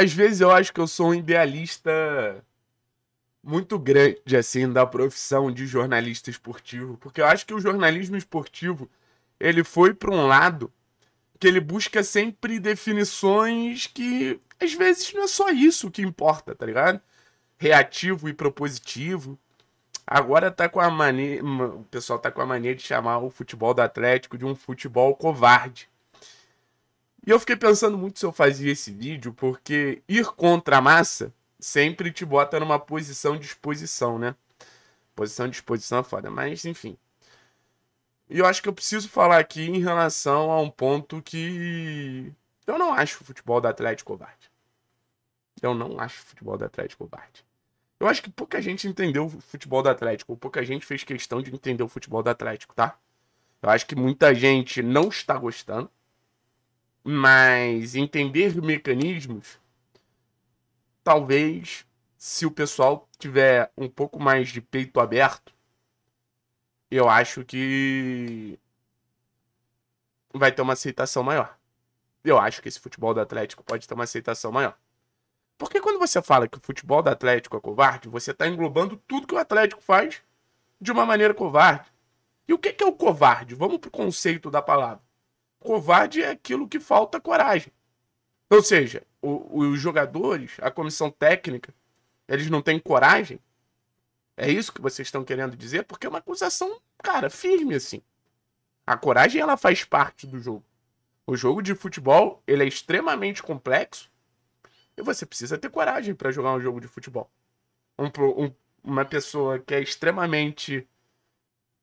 Às vezes eu acho que eu sou um idealista muito grande, assim, da profissão de jornalista esportivo, porque eu acho que o jornalismo esportivo ele foi para um lado que ele busca sempre definições que às vezes não é só isso que importa, tá ligado? Reativo e propositivo. Agora tá com a mania, o pessoal tá com a mania de chamar o futebol do Atlético de um futebol covarde. E eu fiquei pensando muito se eu fazia esse vídeo, porque ir contra a massa sempre te bota numa posição de exposição, né? Posição de exposição é foda, mas enfim. E eu acho que eu preciso falar aqui em relação a um ponto que eu não acho o futebol do Atlético covarde. Eu não acho o futebol do Atlético covarde. Eu acho que pouca gente entendeu o futebol do Atlético, ou pouca gente fez questão de entender o futebol do Atlético, tá? Eu acho que muita gente não está gostando. Mas entender mecanismos, talvez se o pessoal tiver um pouco mais de peito aberto, eu acho que vai ter uma aceitação maior. Eu acho que esse futebol do Atlético pode ter uma aceitação maior. Porque quando você fala que o futebol do Atlético é covarde, você está englobando tudo que o Atlético faz de uma maneira covarde. E o que é o covarde? Vamos para o conceito da palavra. Covarde é aquilo que falta coragem. Ou seja, o, os jogadores, a comissão técnica, eles não têm coragem? É isso que vocês estão querendo dizer? Porque é uma acusação, cara, firme assim. A coragem ela faz parte do jogo. O jogo de futebol, ele é extremamente complexo e você precisa ter coragem para jogar um jogo de futebol. Um, um, uma pessoa que é extremamente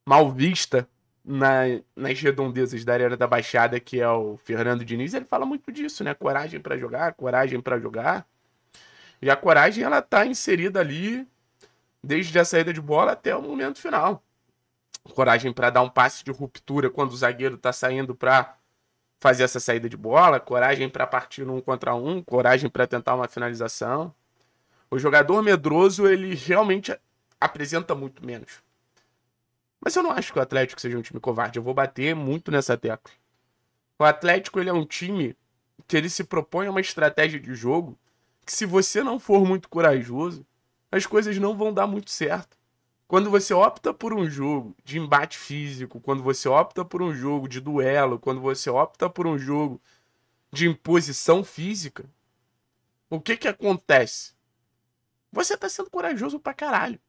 mal vista na, nas redondezas da Arena da Baixada, que é o Fernando Diniz, ele fala muito disso, né? Coragem para jogar, coragem para jogar. E a coragem, ela tá inserida ali desde a saída de bola até o momento final. Coragem para dar um passe de ruptura quando o zagueiro tá saindo para fazer essa saída de bola, coragem para partir um contra um, coragem para tentar uma finalização. O jogador medroso, ele realmente apresenta muito menos. Mas eu não acho que o Atlético seja um time covarde. Eu vou bater muito nessa tecla. O Atlético ele é um time que ele se propõe a uma estratégia de jogo que se você não for muito corajoso, as coisas não vão dar muito certo. Quando você opta por um jogo de embate físico, quando você opta por um jogo de duelo, quando você opta por um jogo de imposição física, o que que acontece? Você tá sendo corajoso pra caralho.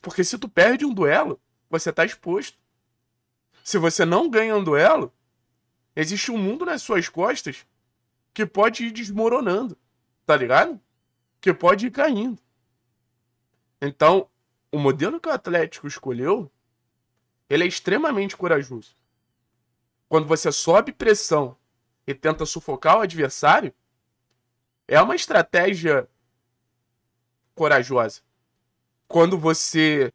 Porque se tu perde um duelo, você está exposto. Se você não ganha um duelo, existe um mundo nas suas costas que pode ir desmoronando, tá ligado? Que pode ir caindo. Então, o modelo que o Atlético escolheu, ele é extremamente corajoso. Quando você sobe pressão e tenta sufocar o adversário, é uma estratégia corajosa. Quando você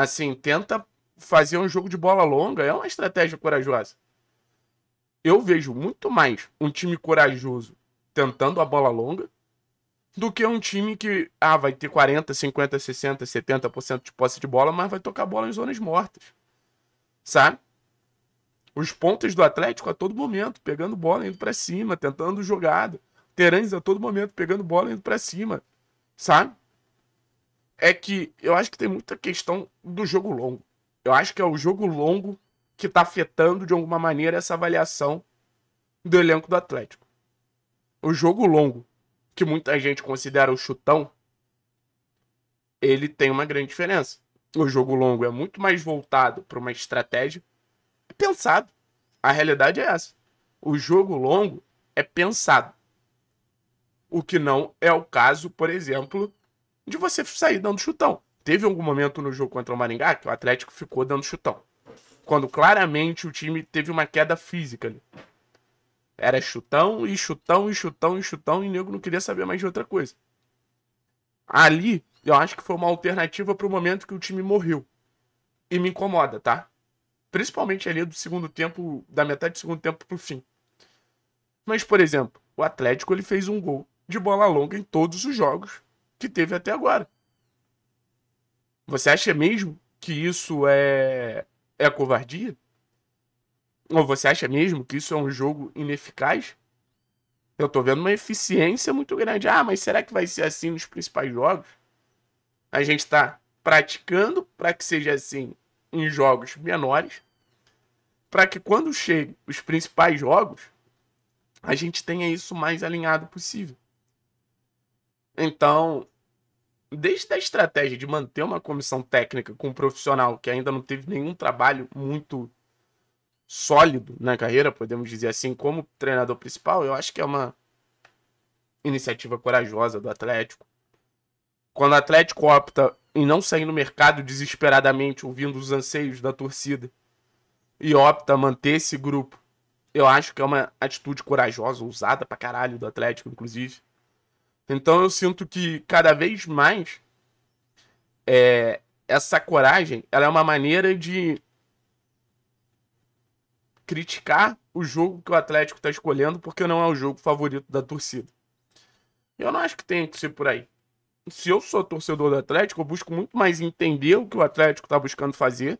Assim, tenta fazer um jogo de bola longa. É uma estratégia corajosa. Eu vejo muito mais um time corajoso tentando a bola longa do que um time que ah, vai ter 40, 50, 60, 70% de posse de bola, mas vai tocar a bola em zonas mortas. Sabe? Os pontos do Atlético a todo momento, pegando bola, indo para cima, tentando jogada. Terães a todo momento pegando bola, indo para cima. Sabe? é que eu acho que tem muita questão do jogo longo. Eu acho que é o jogo longo que está afetando de alguma maneira essa avaliação do elenco do Atlético. O jogo longo, que muita gente considera o chutão, ele tem uma grande diferença. O jogo longo é muito mais voltado para uma estratégia pensada. pensado. A realidade é essa. O jogo longo é pensado. O que não é o caso, por exemplo, de você sair dando chutão. Teve algum momento no jogo contra o Maringá que o Atlético ficou dando chutão. Quando claramente o time teve uma queda física ali. Era chutão e chutão e chutão e chutão e o nego não queria saber mais de outra coisa. Ali, eu acho que foi uma alternativa para o momento que o time morreu. E me incomoda, tá? Principalmente ali do segundo tempo, da metade do segundo tempo pro fim. Mas, por exemplo, o Atlético ele fez um gol de bola longa em todos os jogos que teve até agora. Você acha mesmo que isso é, é covardia? Ou você acha mesmo que isso é um jogo ineficaz? Eu tô vendo uma eficiência muito grande. Ah, mas será que vai ser assim nos principais jogos? A gente tá praticando para que seja assim em jogos menores, para que quando chegue os principais jogos, a gente tenha isso mais alinhado possível. Então, desde a estratégia de manter uma comissão técnica com um profissional que ainda não teve nenhum trabalho muito sólido na carreira, podemos dizer assim, como treinador principal, eu acho que é uma iniciativa corajosa do Atlético. Quando o Atlético opta em não sair no mercado desesperadamente ouvindo os anseios da torcida e opta manter esse grupo, eu acho que é uma atitude corajosa, ousada pra caralho do Atlético, inclusive. Então eu sinto que cada vez mais é, essa coragem ela é uma maneira de criticar o jogo que o Atlético está escolhendo porque não é o jogo favorito da torcida. Eu não acho que tenha que ser por aí. Se eu sou torcedor do Atlético, eu busco muito mais entender o que o Atlético está buscando fazer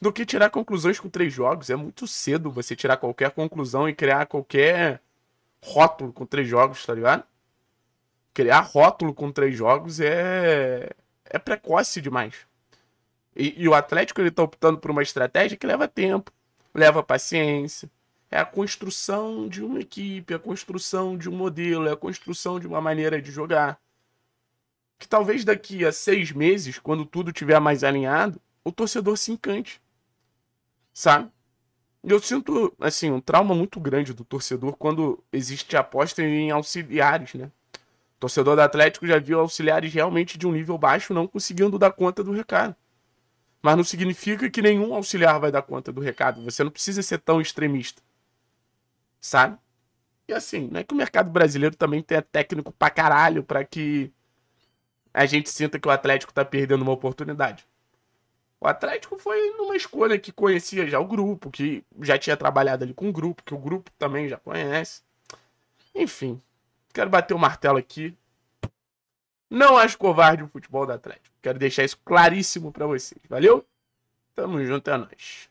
do que tirar conclusões com três jogos. É muito cedo você tirar qualquer conclusão e criar qualquer rótulo com três jogos, tá ligado? criar rótulo com três jogos é, é precoce demais. E, e o Atlético ele tá optando por uma estratégia que leva tempo, leva paciência. É a construção de uma equipe, é a construção de um modelo, é a construção de uma maneira de jogar. Que talvez daqui a seis meses, quando tudo tiver mais alinhado, o torcedor se encante. Sabe? Eu sinto, assim, um trauma muito grande do torcedor quando existe aposta em auxiliares, né? torcedor do Atlético já viu auxiliares realmente de um nível baixo não conseguindo dar conta do recado. Mas não significa que nenhum auxiliar vai dar conta do recado. Você não precisa ser tão extremista. Sabe? E assim, não é que o mercado brasileiro também tenha técnico pra caralho pra que a gente sinta que o Atlético tá perdendo uma oportunidade. O Atlético foi numa escolha que conhecia já o grupo, que já tinha trabalhado ali com o grupo, que o grupo também já conhece. Enfim, Quero bater o martelo aqui. Não acho covarde o futebol do Atlético. Quero deixar isso claríssimo para vocês. Valeu? Tamo junto, é nóis.